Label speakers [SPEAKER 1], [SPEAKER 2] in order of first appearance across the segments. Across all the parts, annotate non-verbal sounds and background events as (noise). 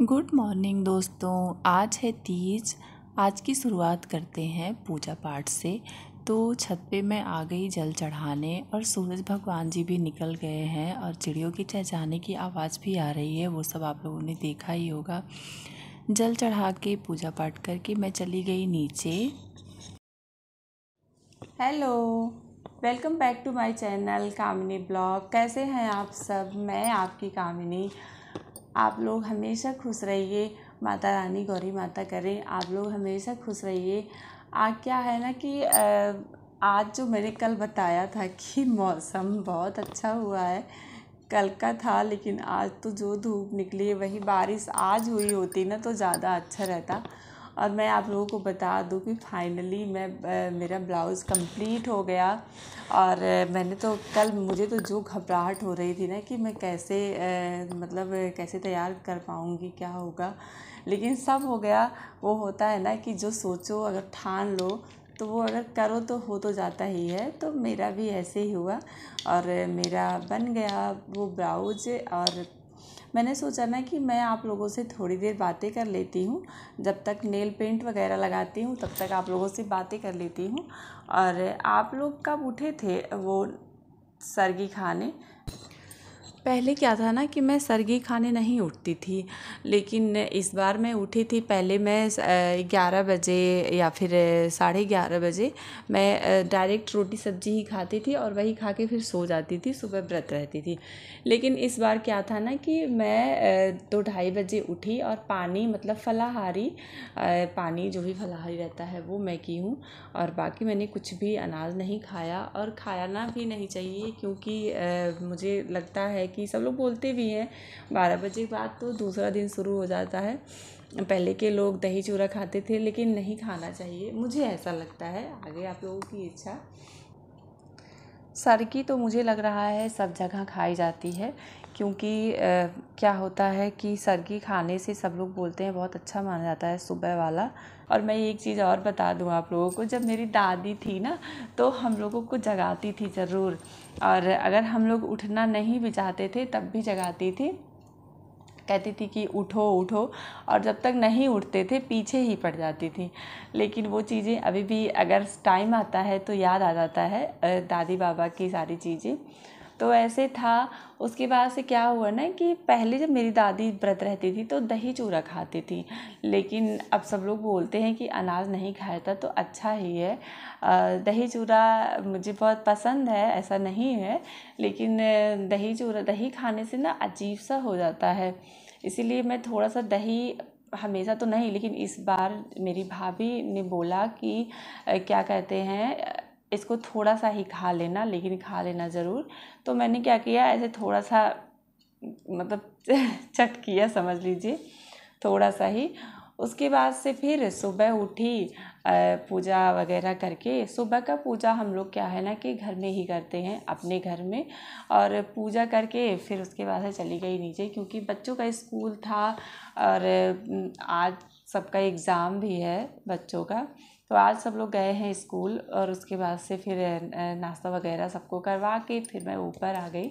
[SPEAKER 1] Good morning दोस्तों आज है तीज आज की शुरुआत करते हैं पूजा पाठ से तो छत पे मैं आ गई जल चढ़ाने और सूरज भगवान जी भी निकल गए हैं और चिड़ियों की चहचहाने की आवाज़ भी आ रही है वो सब आप लोगों ने देखा ही होगा जल चढ़ा के पूजा पाठ करके मैं चली गई नीचे hello welcome back to my channel Kamini blog कैसे हैं आप सब मैं आपकी कामिनी आप लोग हमेशा खुश रहिए माता रानी गौरी माता करें आप लोग हमेशा खुश रहिए आ क्या है ना कि आज जो मैंने कल बताया था कि मौसम बहुत अच्छा हुआ है कल का था लेकिन आज तो जो धूप निकली वही बारिश आज हुई होती ना तो ज़्यादा अच्छा रहता और मैं आप लोगों को बता दूं कि फ़ाइनली मैं मेरा ब्लाउज़ कंप्लीट हो गया और मैंने तो कल मुझे तो जो घबराहट हो रही थी ना कि मैं कैसे मतलब कैसे तैयार कर पाऊँगी क्या होगा लेकिन सब हो गया वो होता है ना कि जो सोचो अगर ठान लो तो वो अगर करो तो हो तो जाता ही है तो मेरा भी ऐसे ही हुआ और मेरा बन गया वो ब्लाउज और मैंने सोचा ना कि मैं आप लोगों से थोड़ी देर बातें कर लेती हूँ जब तक नेल पेंट वगैरह लगाती हूँ तब तक आप लोगों से बातें कर लेती हूँ और आप लोग कब उठे थे वो सर्गी खाने पहले क्या था ना कि मैं सर्गी खाने नहीं उठती थी लेकिन इस बार मैं उठी थी पहले मैं ग्यारह बजे या फिर साढ़े ग्यारह बजे मैं डायरेक्ट रोटी सब्जी ही खाती थी और वही खा के फिर सो जाती थी सुबह व्रत रहती थी लेकिन इस बार क्या था ना कि मैं दो ढाई बजे उठी और पानी मतलब फलाहारी पानी जो भी फलाहारी रहता है वो मैं की हूँ और बाकी मैंने कुछ भी अनाज नहीं खाया और ना भी नहीं चाहिए क्योंकि मुझे लगता है कि सब लोग बोलते भी हैं बारह बजे के बाद तो दूसरा दिन शुरू हो जाता है पहले के लोग दही चूरा खाते थे लेकिन नहीं खाना चाहिए मुझे ऐसा लगता है आगे आप लोगों की इच्छा सरकी तो मुझे लग रहा है सब जगह खाई जाती है क्योंकि क्या होता है कि सरगी खाने से सब लोग बोलते हैं बहुत अच्छा माना जाता है सुबह वाला और मैं एक चीज़ और बता दूं आप लोगों को जब मेरी दादी थी ना तो हम लोगों को जगाती थी ज़रूर और अगर हम लोग उठना नहीं भी चाहते थे तब भी जगाती थी कहती थी कि उठो उठो और जब तक नहीं उठते थे पीछे ही पड़ जाती थी लेकिन वो चीज़ें अभी भी अगर टाइम आता है तो याद आ जाता है दादी बाबा की सारी चीज़ें तो ऐसे था उसके बाद से क्या हुआ ना कि पहले जब मेरी दादी व्रत रहती थी तो दही चूरा खाती थी लेकिन अब सब लोग बोलते हैं कि अनाज नहीं खाया था तो अच्छा ही है दही चूरा मुझे बहुत पसंद है ऐसा नहीं है लेकिन दही चूरा दही खाने से ना अजीब सा हो जाता है इसीलिए मैं थोड़ा सा दही हमेशा तो नहीं लेकिन इस बार मेरी भाभी ने बोला कि क्या कहते हैं इसको थोड़ा सा ही खा लेना लेकिन खा लेना ज़रूर तो मैंने क्या किया ऐसे थोड़ा सा मतलब (laughs) चट किया समझ लीजिए थोड़ा सा ही उसके बाद से फिर सुबह उठी पूजा वगैरह करके सुबह का पूजा हम लोग क्या है ना कि घर में ही करते हैं अपने घर में और पूजा करके फिर उसके बाद से चली गई नीचे क्योंकि बच्चों का स्कूल था और आज सबका एग्ज़ाम भी है बच्चों का तो आज सब लोग गए हैं स्कूल और उसके बाद से फिर नाश्ता वगैरह सबको करवा के फिर मैं ऊपर आ गई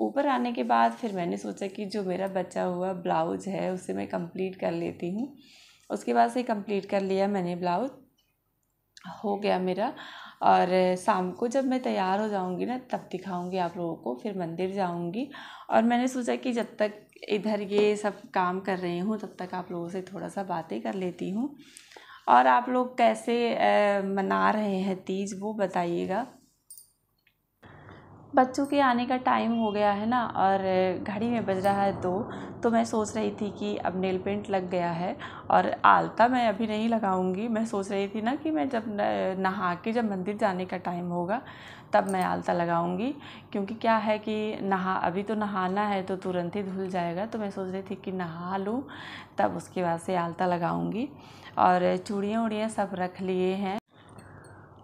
[SPEAKER 1] ऊपर आने के बाद फिर मैंने सोचा कि जो मेरा बचा हुआ ब्लाउज है उसे मैं कंप्लीट कर लेती हूँ उसके बाद से कंप्लीट कर लिया मैंने ब्लाउज हो गया मेरा और शाम को जब मैं तैयार हो जाऊंगी ना तब दिखाऊंगी आप लोगों को फिर मंदिर जाऊंगी और मैंने सोचा कि जब तक इधर ये सब काम कर रही हूँ तब तक आप लोगों से थोड़ा सा बातें कर लेती हूँ और आप लोग कैसे मना रहे हैं तीज वो बताइएगा बच्चों के आने का टाइम हो गया है ना और घड़ी में बज रहा है दो तो मैं सोच रही थी कि अब नेल पेंट लग गया है और आलता मैं अभी नहीं लगाऊंगी मैं सोच रही थी ना कि मैं जब नहा के जब मंदिर जाने का टाइम होगा तब मैं आलता लगाऊंगी क्योंकि क्या है कि नहा अभी तो नहाना है तो तुरंत ही धुल जाएगा तो मैं सोच रही थी कि नहा लूँ तब उसके बाद से आलता लगाऊंगी और चूड़ियाँ उड़ियाँ सब रख लिए हैं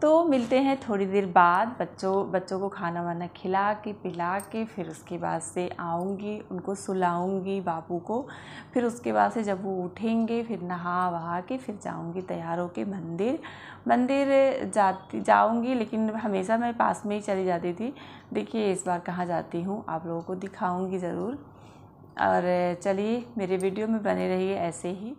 [SPEAKER 1] तो मिलते हैं थोड़ी देर बाद बच्चों बच्चों को खाना वाना खिला के पिला के फिर उसके बाद से आऊँगी उनको सुलाऊँगी बापू को फिर उसके बाद से जब वो उठेंगे फिर नहा वहा के फिर जाऊँगी तैयार के मंदिर मंदिर जाती जाऊँगी लेकिन हमेशा मैं पास में ही चली जाती थी देखिए इस बार कहाँ जाती हूँ आप लोगों को दिखाऊँगी ज़रूर और चलिए मेरे वीडियो में बने रहिए ऐसे ही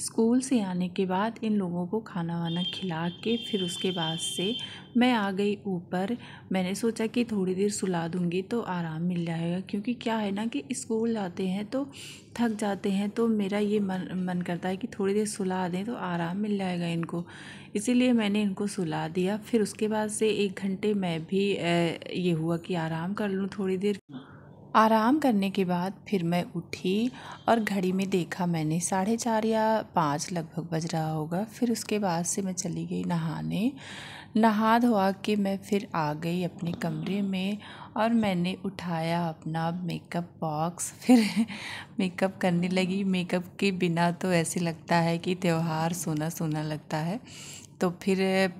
[SPEAKER 1] स्कूल से आने के बाद इन लोगों को खाना वाना खिला के फिर उसके बाद से मैं आ गई ऊपर मैंने सोचा कि थोड़ी देर सुला दूँगी तो आराम मिल जाएगा क्योंकि क्या है ना कि स्कूल जाते हैं तो थक जाते हैं तो मेरा ये मन मन करता है कि थोड़ी देर सुला दें तो आराम मिल जाएगा इनको इसीलिए मैंने इनको सुला दिया फिर उसके बाद से एक घंटे मैं भी ये हुआ कि आराम कर लूँ थोड़ी देर आराम करने के बाद फिर मैं उठी और घड़ी में देखा मैंने साढ़े चार या पाँच लगभग बज रहा होगा फिर उसके बाद से मैं चली गई नहाने नहा धोआ के मैं फिर आ गई अपने कमरे में और मैंने उठाया अपना मेकअप बॉक्स (laughs) फिर मेकअप करने लगी मेकअप के बिना तो ऐसे लगता है कि त्यौहार सोना सोना लगता है तो फिर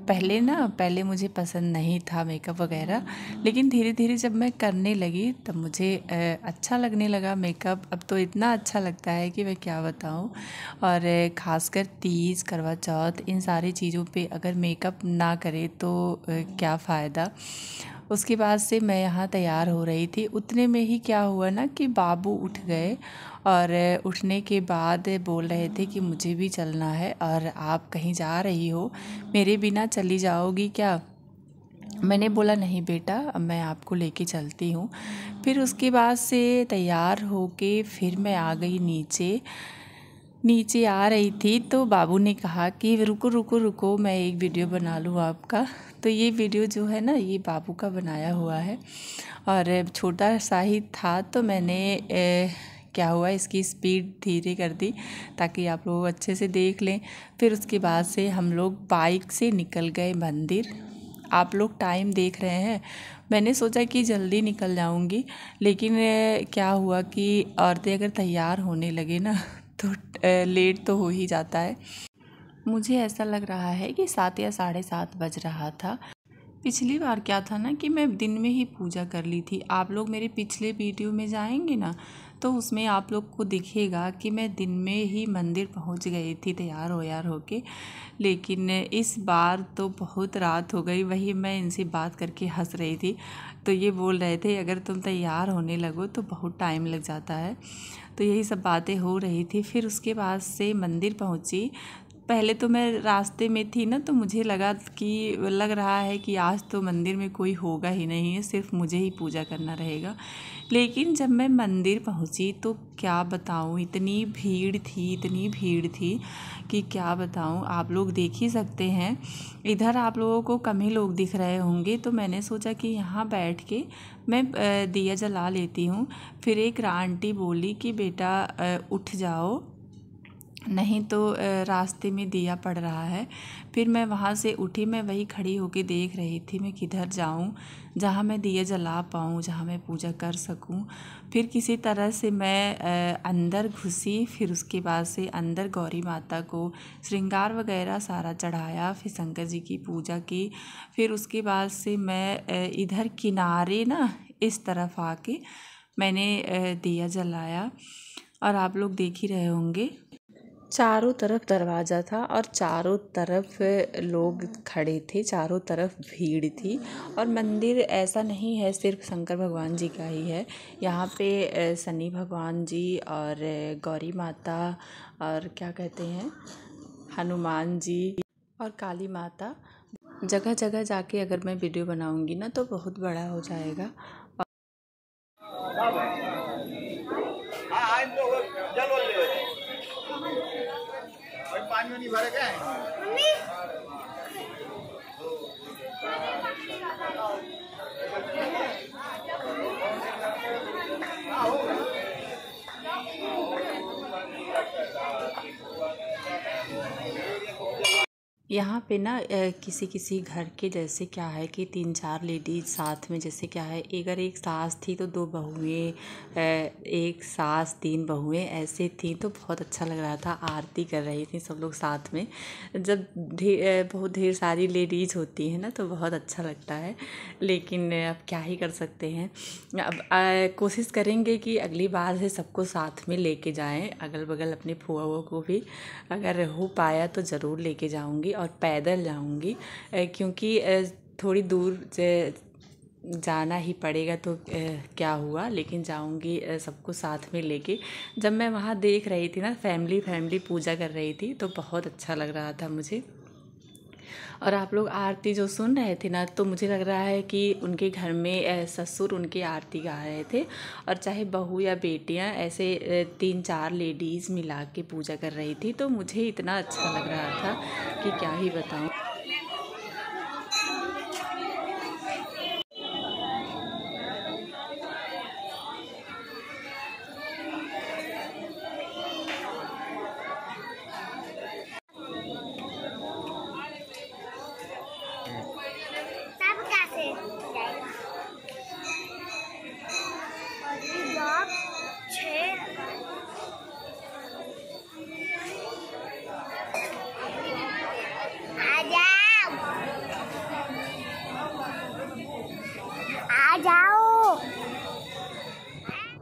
[SPEAKER 1] पहले ना पहले मुझे पसंद नहीं था मेकअप वगैरह लेकिन धीरे धीरे जब मैं करने लगी तब मुझे अच्छा लगने लगा मेकअप अब तो इतना अच्छा लगता है कि मैं क्या बताऊँ और ख़ासकर तीज करवा चौथ इन सारी चीज़ों पे अगर मेकअप ना करे तो क्या फ़ायदा उसके बाद से मैं यहाँ तैयार हो रही थी उतने में ही क्या हुआ ना कि बाबू उठ गए और उठने के बाद बोल रहे थे कि मुझे भी चलना है और आप कहीं जा रही हो मेरे बिना चली जाओगी क्या मैंने बोला नहीं बेटा मैं आपको लेके चलती हूँ फिर उसके बाद से तैयार हो के फिर मैं आ गई नीचे नीचे आ रही थी तो बाबू ने कहा कि रुको रुको रुको मैं एक वीडियो बना लूँ आपका तो ये वीडियो जो है ना ये बाबू का बनाया हुआ है और छोटा सा ही था तो मैंने ए, क्या हुआ इसकी स्पीड धीरे कर दी ताकि आप लोग अच्छे से देख लें फिर उसके बाद से हम लोग बाइक से निकल गए मंदिर आप लोग टाइम देख रहे हैं मैंने सोचा कि जल्दी निकल जाऊंगी लेकिन क्या हुआ कि औरतें अगर तैयार होने लगे ना तो लेट तो हो ही जाता है मुझे ऐसा लग रहा है कि सात या साढ़े सात बज रहा था पिछली बार क्या था ना कि मैं दिन में ही पूजा कर ली थी आप लोग मेरे पिछले वीडियो में जाएंगे ना तो उसमें आप लोग को दिखेगा कि मैं दिन में ही मंदिर पहुंच गई थी तैयार हो यार होके लेकिन इस बार तो बहुत रात हो गई वही मैं इनसे बात करके हंस रही थी तो ये बोल रहे थे अगर तुम तैयार होने लगो तो बहुत टाइम लग जाता है तो यही सब बातें हो रही थी फिर उसके बाद से मंदिर पहुंची पहले तो मैं रास्ते में थी ना तो मुझे लगा कि लग रहा है कि आज तो मंदिर में कोई होगा ही नहीं है सिर्फ मुझे ही पूजा करना रहेगा लेकिन जब मैं मंदिर पहुंची तो क्या बताऊं इतनी भीड़ थी इतनी भीड़ थी कि क्या बताऊं आप लोग देख ही सकते हैं इधर आप लोगों को कम ही लोग दिख रहे होंगे तो मैंने सोचा कि यहाँ बैठ के मैं दिया जला लेती हूँ फिर एक आंटी बोली कि बेटा उठ जाओ नहीं तो रास्ते में दिया पड़ रहा है फिर मैं वहाँ से उठी मैं वही खड़ी होकर देख रही थी मैं किधर जाऊँ जहाँ मैं दिया जला पाऊँ जहाँ मैं पूजा कर सकूँ फिर किसी तरह से मैं अंदर घुसी फिर उसके बाद से अंदर गौरी माता को श्रृंगार वगैरह सारा चढ़ाया फिर शंकर जी की पूजा की फिर उसके बाद से मैं इधर किनारे ना इस तरफ आके मैंने दिया जलाया और आप लोग देख ही रहे होंगे चारों तरफ दरवाजा था और चारों तरफ लोग खड़े थे चारों तरफ भीड़ थी और मंदिर ऐसा नहीं है सिर्फ शंकर भगवान जी का ही है यहाँ पे शनि भगवान जी और गौरी माता और क्या कहते हैं हनुमान जी और काली माता जगह जगह जाके अगर मैं वीडियो बनाऊंगी ना तो बहुत बड़ा हो जाएगा Aqui, vai ganhar. यहाँ पे ना किसी किसी घर के जैसे क्या है कि तीन चार लेडीज साथ में जैसे क्या है अगर एक सास थी तो दो बहुएँ एक सास तीन बहुएँ ऐसे थी तो बहुत अच्छा लग रहा था आरती कर रही थी सब लोग साथ में जब ढेर बहुत ढेर सारी लेडीज होती है ना तो बहुत अच्छा लगता है लेकिन अब क्या ही कर सकते हैं अब कोशिश करेंगे कि अगली बार से सबको साथ में लेके जाएं अगल बगल अपने फुआ को भी अगर हो पाया तो ज़रूर लेके जाऊँगी और और पैदल जाऊँगी क्योंकि थोड़ी दूर से जाना ही पड़ेगा तो क्या हुआ लेकिन जाऊँगी सबको साथ में लेके जब मैं वहाँ देख रही थी ना फैमिली फैमिली पूजा कर रही थी तो बहुत अच्छा लग रहा था मुझे और आप लोग आरती जो सुन रहे थे ना तो मुझे लग रहा है कि उनके घर में ससुर उनकी आरती गा रहे थे और चाहे बहू या बेटियां ऐसे तीन चार लेडीज़ मिला के पूजा कर रही थी तो मुझे इतना अच्छा लग रहा था कि क्या ही बताऊँ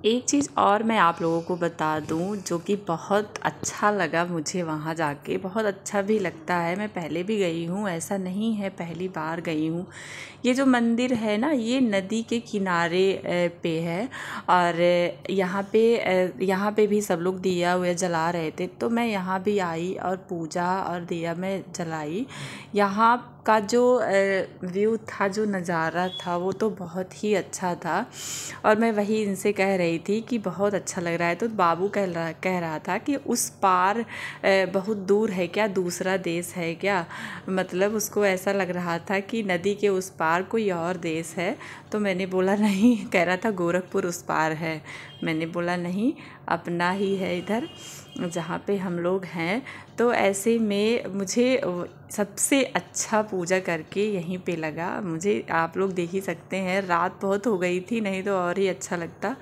[SPEAKER 1] एक चीज़ और मैं आप लोगों को बता दूँ जो कि बहुत अच्छा लगा मुझे वहाँ जाके बहुत अच्छा भी लगता है मैं पहले भी गई हूँ ऐसा नहीं है पहली बार गई हूँ ये जो मंदिर है ना ये नदी के किनारे पे है और यहाँ पे यहाँ पे भी सब लोग दिया हुआ जला रहे थे तो मैं यहाँ भी आई और पूजा और दिया मैं जलाई यहाँ का जो व्यू था जो नज़ारा था वो तो बहुत ही अच्छा था और मैं वही इनसे कह रही थी कि बहुत अच्छा लग रहा है तो बाबू कह रहा कह रहा था कि उस पार बहुत दूर है क्या दूसरा देश है क्या मतलब उसको ऐसा लग रहा था कि नदी के उस पार पार कोई और देश है तो मैंने बोला नहीं कह रहा था गोरखपुर उस पार है मैंने बोला नहीं अपना ही है इधर जहाँ पे हम लोग हैं तो ऐसे में मुझे सबसे अच्छा पूजा करके यहीं पे लगा मुझे आप लोग देख ही सकते हैं रात बहुत हो गई थी नहीं तो और ही अच्छा लगता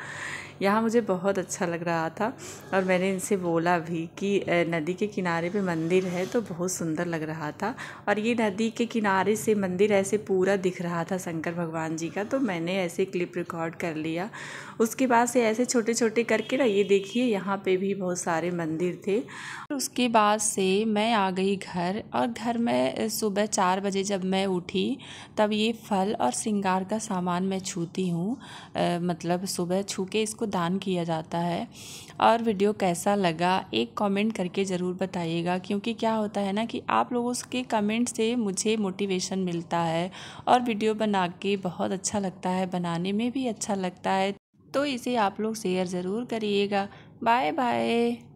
[SPEAKER 1] यहाँ मुझे बहुत अच्छा लग रहा था और मैंने इनसे बोला भी कि नदी के किनारे पे मंदिर है तो बहुत सुंदर लग रहा था और ये नदी के किनारे से मंदिर ऐसे पूरा दिख रहा था शंकर भगवान जी का तो मैंने ऐसे क्लिप रिकॉर्ड कर लिया उसके बाद से ऐसे छोटे छोटे करके ना ये देखिए यहाँ पर भी बहुत सारे मंदिर थे उसके बाद से मैं आ गई घर और घर में सुबह चार बजे जब मैं उठी तब ये फल और श्रृंगार का सामान मैं छूती हूँ मतलब सुबह छू के इसको को दान किया जाता है और वीडियो कैसा लगा एक कमेंट करके ज़रूर बताइएगा क्योंकि क्या होता है ना कि आप लोगों के कमेंट से मुझे मोटिवेशन मिलता है और वीडियो बना के बहुत अच्छा लगता है बनाने में भी अच्छा लगता है तो इसे आप लोग शेयर ज़रूर करिएगा बाय बाय